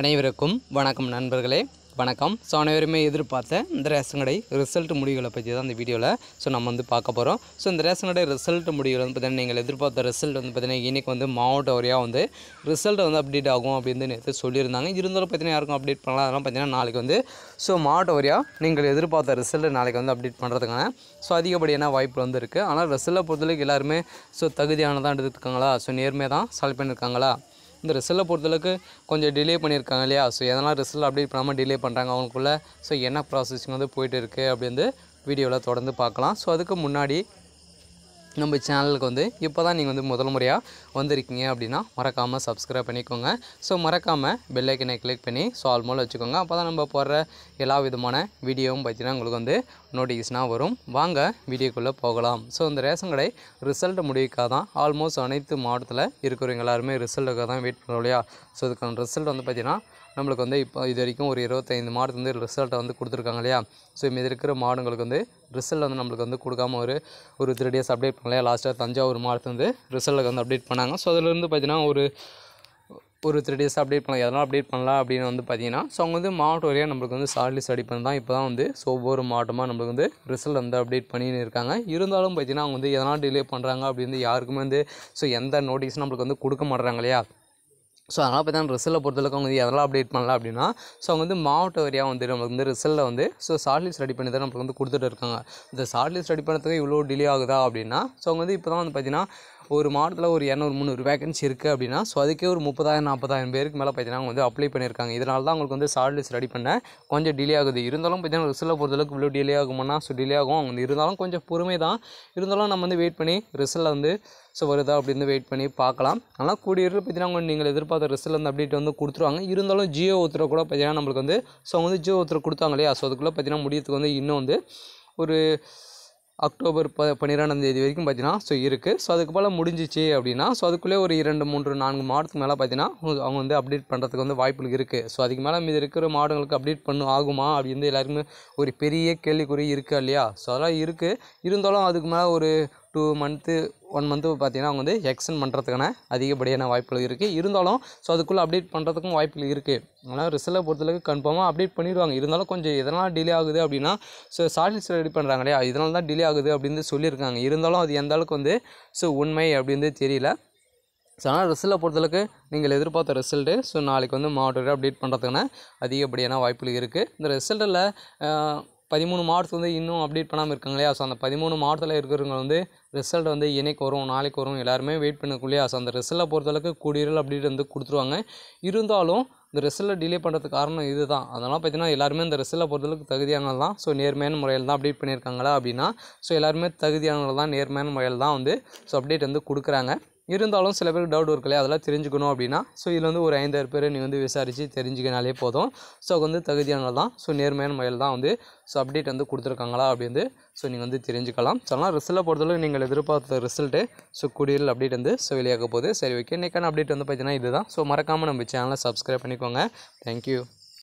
அனைவருக்கும் வணக்கம் நண்பர்களே வணக்கம் ஸோ அனைவருமே எதிர்பார்த்த இந்த ரேஷன் கடை ரிசல்ட் முடிவுகளை பற்றி தான் இந்த வீடியோவில் ஸோ நம்ம வந்து பார்க்க போகிறோம் ஸோ இந்த ரேஷன் கடை ரிசல்ட் முடிவுகள் வந்து பார்த்திங்கன்னா நீங்கள் எதிர்பார்த்த ரிசல்ட் வந்து பார்த்திங்கன்னா இன்றைக்கி வந்து மாவட்ட வரையாக வந்து ரிசல்ட் வந்து அப்டேட் ஆகும் அப்படின்னு நேற்று சொல்லியிருந்தாங்க இருந்தாலும் பார்த்திங்கன்னா யாருக்கும் அப்டேட் பண்ணலாம் அதெல்லாம் பார்த்திங்கன்னா நாளைக்கு வந்து ஸோ மாவட்ட வரையாக நீங்கள் எதிர்பார்த்த ரிசல்ட் நாளைக்கு வந்து அப்டேட் பண்ணுறதுக்கான ஸோ அதிகப்படியான வாய்ப்பு வந்து இருக்குது ஆனால் ரிசல்ட்டை பொறுத்தளவுக்கு எல்லாருமே ஸோ தகுதியானதாக எடுத்துருக்காங்களா ஸோ நேர்மையாக தான் செலக்ட் பண்ணியிருக்காங்களா இந்த ரிசல்ட்டை பொறுத்தளவுக்கு கொஞ்சம் டிலே பண்ணியிருக்காங்க இல்லையா ஸோ எதனால் ரிசல்ட் அப்டேட் பண்ணாமல் டிலே பண்ணுறாங்க அவங்களுக்குள்ளே ஸோ என்ன ப்ராசஸிங் வந்து போயிட்டு இருக்குது அப்படி வந்து வீடியோவில் தொடர்ந்து பார்க்கலாம் ஸோ அதுக்கு முன்னாடி நம்ம சேனலுக்கு வந்து இப்போ தான் நீங்கள் வந்து முதல் முறையாக வந்திருக்கீங்க அப்படின்னா மறக்காமல் சப்ஸ்கிரைப் பண்ணிக்கோங்க ஸோ மறக்காமல் பெல்லைக்கனை கிளிக் பண்ணி சால் மூலம் வச்சுக்கோங்க அப்போ தான் நம்ம போடுற எல்லா விதமான வீடியோவும் பார்த்தீங்கன்னா உங்களுக்கு வந்து நோட்டிஃபிகேஷனாக வரும் வாங்க வீடியோக்குள்ளே போகலாம் ஸோ இந்த ரேஷன் கடை ரிசல்ட் முடிவுக்காக தான் ஆல்மோஸ்ட் அனைத்து மாவட்டத்தில் இருக்கிறவங்க எல்லாருமே ரிசல்ட்டுக்காக தான் வெயிட் பண்ணுவோம் இல்லையா ஸோ இதுக்கான ரிசல்ட் வந்து பார்த்திங்கன்னா நம்மளுக்கு வந்து இப்போ இது வரைக்கும் ஒரு இருபத்தைந்து மாவட்டத்து வந்து ரிசல்ட்டை வந்து கொடுத்துருக்காங்க இல்லையா ஸோ இது இருக்கிற மாவட்டங்களுக்கு வந்து ரிசல்ட் வந்து நம்மளுக்கு வந்து கொடுக்காம ஒரு ஒரு த்ரீ டேஸ் அப்டேட் இல்லையா லாஸ்ட்டாக தஞ்சாவூர் மாவட்டத்தில் வந்து ரிசல்ட்டுக்கு வந்து அப்டேட் பண்ணாங்க ஸோ அதிலேருந்து பார்த்தீங்கன்னா ஒரு ஒரு த்ரீ டேஸ் அப்டேட் பண்ணலாம் எதனால் அப்டேட் பண்ணலாம் அப்படின்னு வந்து பார்த்தீங்கன்னா ஸோ அவங்க வந்து மாவட்ட வரையாக நம்மளுக்கு வந்து சார்லி ஸ்டடி பண்ணி தான் இப்போ தான் வந்து ஸோ ஒவ்வொரு மாவட்டமாக நம்மளுக்கு வந்து ரிசல்ட் வந்து அப்டேட் பண்ணின்னு இருக்காங்க இருந்தாலும் பார்த்தீங்கன்னா அவங்க வந்து எதனால் டிலே பண்ணுறாங்க அப்படின்னு யாருக்குமே வந்து ஸோ எந்த நோட்டீஸும் நம்மளுக்கு வந்து கொடுக்க மாட்றாங்க இல்லையா ஸோ அதனால் பார்த்தீங்கன்னா ரிசல்ட்டை பொறுத்தளவுக்கு அவங்க எதனால் அப்டேட் பண்ணலாம் அப்படின்னா ஸோ அவங்க வந்து மாவட்ட வரியாக வந்து நம்மளுக்கு வந்து ரிசல்ட்டில் வந்து ஸோ ஷார்ட் லிஸ்ட் ரெடி பண்ணி தான் நம்மளுக்கு வந்து கொடுத்துட்டு இருக்காங்க இந்த ஷார்ட் லிஸ்ட் ரெடி பண்ணுறதுக்கு இவ்வளோ டிலே ஆகுதா அப்படின்னா ஸோ அவங்க வந்து இப்போ தான் வந்து பார்த்திங்கன்னா ஒரு மாவட்டத்தில் ஒரு இரநூறு முந்நூறு வேகன்சி இருக்குது அப்படின்னா ஸோ அதுக்கே ஒரு முப்பதாயிரம் நாற்பதாயிரம் பேருக்கு மேலே பார்த்தீங்கன்னா அவங்க வந்து அப்ளை பண்ணியிருக்காங்க இதனால தான் அவங்களுக்கு வந்து ஷார்ட் லிஸ்ட் ரெடி பண்ணேன் கொஞ்சம் டிலே ஆகுது இருந்தாலும் பார்த்தீங்கன்னா ரிசல்ட்டை பொறுத்தளவுக்கு இவ்வளோ டிலே ஆகுமானா ஸோ டிலே ஆகும் அவங்க இருந்தாலும் கொஞ்சம் பொறுமை தான் இருந்தாலும் நம்ம வந்து வெயிட் பண்ணி ரிசல்ட்டில் வந்து ஸோ வருதா அப்படின்னு வெயிட் பண்ணி பார்க்கலாம் ஆனால் கூடிய பார்த்தீங்கன்னா அவங்க நீங்கள் எதிர்பார்த்த ரிசல்ட் வந்து அப்டேட் வந்து கொடுத்துருவாங்க இருந்தாலும் ஜியோ உத்தரவு கூட பார்த்தீங்கன்னா நம்மளுக்கு வந்து ஸோ வந்து ஜியோ உத்தரவு கொடுத்தாங்க இல்லையா ஸோ அதுக்குள்ளே பார்த்தீங்கன்னா முடியத்துக்கு வந்து இன்னும் வந்து ஒரு அக்டோபர் ப பன்னிரெண்டாம் தேதி வரைக்கும் பார்த்தீங்கன்னா ஸோ இருக்குது ஸோ அதுக்கு போல் முடிஞ்சிச்சு அப்படின்னா ஸோ அதுக்குள்ளே ஒரு இரண்டு மூன்று நான்கு மாடத்துக்கு மேலே பார்த்தீங்கன்னா அவங்க வந்து அப்டேட் பண்ணுறதுக்கு வந்து வாய்ப்புகள் இருக்குது ஸோ அதுக்கு மேலே மீது இருக்கிற மாடங்களுக்கு அப்டேட் பண்ணு ஆகுமா அப்படின்னு எல்லாருக்குமே ஒரு பெரிய கேள்விக்குறி இருக்குது இல்லையா ஸோ அதெல்லாம் இருக்குது இருந்தாலும் அதுக்கு மேலே ஒரு டூ மந்த்து ஒன் மந்த்து பார்த்தீங்கன்னா அவங்க வந்து எக்ஸ்டென்ட் பண்ணுறதுக்கான அதிகப்படியான வாய்ப்புகள் இருக்குது இருந்தாலும் ஸோ அதுக்குள்ளே அப்டேட் பண்ணுறதுக்கும் வாய்ப்புகள் இருக்குது ஆனால் ரிசல்ட்டை பொறுத்தளவுக்கு கன்ஃபார்மாக அப்டேட் பண்ணிடுவாங்க இருந்தாலும் கொஞ்சம் எதனால் டிலே ஆகுது அப்படின்னா ஸோ ஷார்ட்லிஸ்ட் ரெடி பண்ணுறாங்க இல்லையா இதனால தான் டிலே ஆகுது அப்படின்னு சொல்லியிருக்காங்க இருந்தாலும் அது எந்த அளவுக்கு வந்து ஸோ உண்மை அப்படின்னு தெரியல ஸோ ஆனால் ரிசல்ட்டை பொறுத்தளவுக்கு நீங்கள் எதிர்பார்த்த ரிசல்ட்டு ஸோ நாளைக்கு வந்து மாவட்டத்தில் அப்டேட் பண்ணுறதுக்கான அதிகப்படியான வாய்ப்புகள் இருக்குது இந்த ரிசல்ட்டில் பதிமூணு மார்க்ஸ் வந்து இன்னும் அப்டேட் பண்ணாமல் இருக்காங்களே ஸோ அந்த பதிமூணு மாவட்டத்தில் இருக்கிறவங்க வந்து ரிசல்ட் வந்து இன்றைக்கு வரும் நாளைக்கு வரும் எல்லாருமே வெயிட் பண்ணக்குள்ளேயே ஸோ அந்த ரிசல்ட்டை பொறுத்தளவுக்கு கூடியரில் அப்டேட் வந்து கொடுத்துருவாங்க இருந்தாலும் இந்த ரிசல்ட்டை டிலே பண்ணுறதுக்கு காரணம் இது தான் அதனால் பார்த்திங்கன்னா எல்லாருமே இந்த ரிசல்ட்டை பொறுத்தளவுக்கு தகுதியானது தான் ஸோ நேர்மையான முறையில் தான் அப்டேட் பண்ணியிருக்காங்களா அப்படின்னா ஸோ எல்லாருமே தகுதியானவங்க தான் நேர்மையான முறையில் தான் வந்து ஸோ அப்டேட் வந்து கொடுக்குறாங்க இருந்தாலும் சில பேருக்கு டவுட் இருக்கு இல்லையா அதெல்லாம் தெரிஞ்சுக்கணும் அப்படின்னா ஸோ இதில் வந்து ஒரு ஐந்தாயிரம் பேர் நீ வந்து விசாரித்து தெரிஞ்சுக்கினாலே போதும் ஸோ வந்து தகுதியானது தான் ஸோ நேர்மையான முறையில் தான் வந்து ஸோ அப்டேட் வந்து கொடுத்துருக்காங்களா அப்படின்னு வந்து ஸோ நீங்கள் வந்து தெரிஞ்சுக்கலாம் ஸோ ஆனால் ரிசல்ட்டை பொறுத்தளவுக்கு நீங்கள் எதிர்பார்த்த ரிசல்ட்டு ஸோ குடியில் அப்டேட் வந்து ஸோ வெளியாக போகுது சரி ஓகே இன்றைக்கான அப்டேட் வந்து பார்த்தீங்கன்னா இதுதான் ஸோ மறக்காமல் நம்ம சேனலை சப்ஸ்கிரைப் பண்ணிக்கோங்க தேங்க்யூ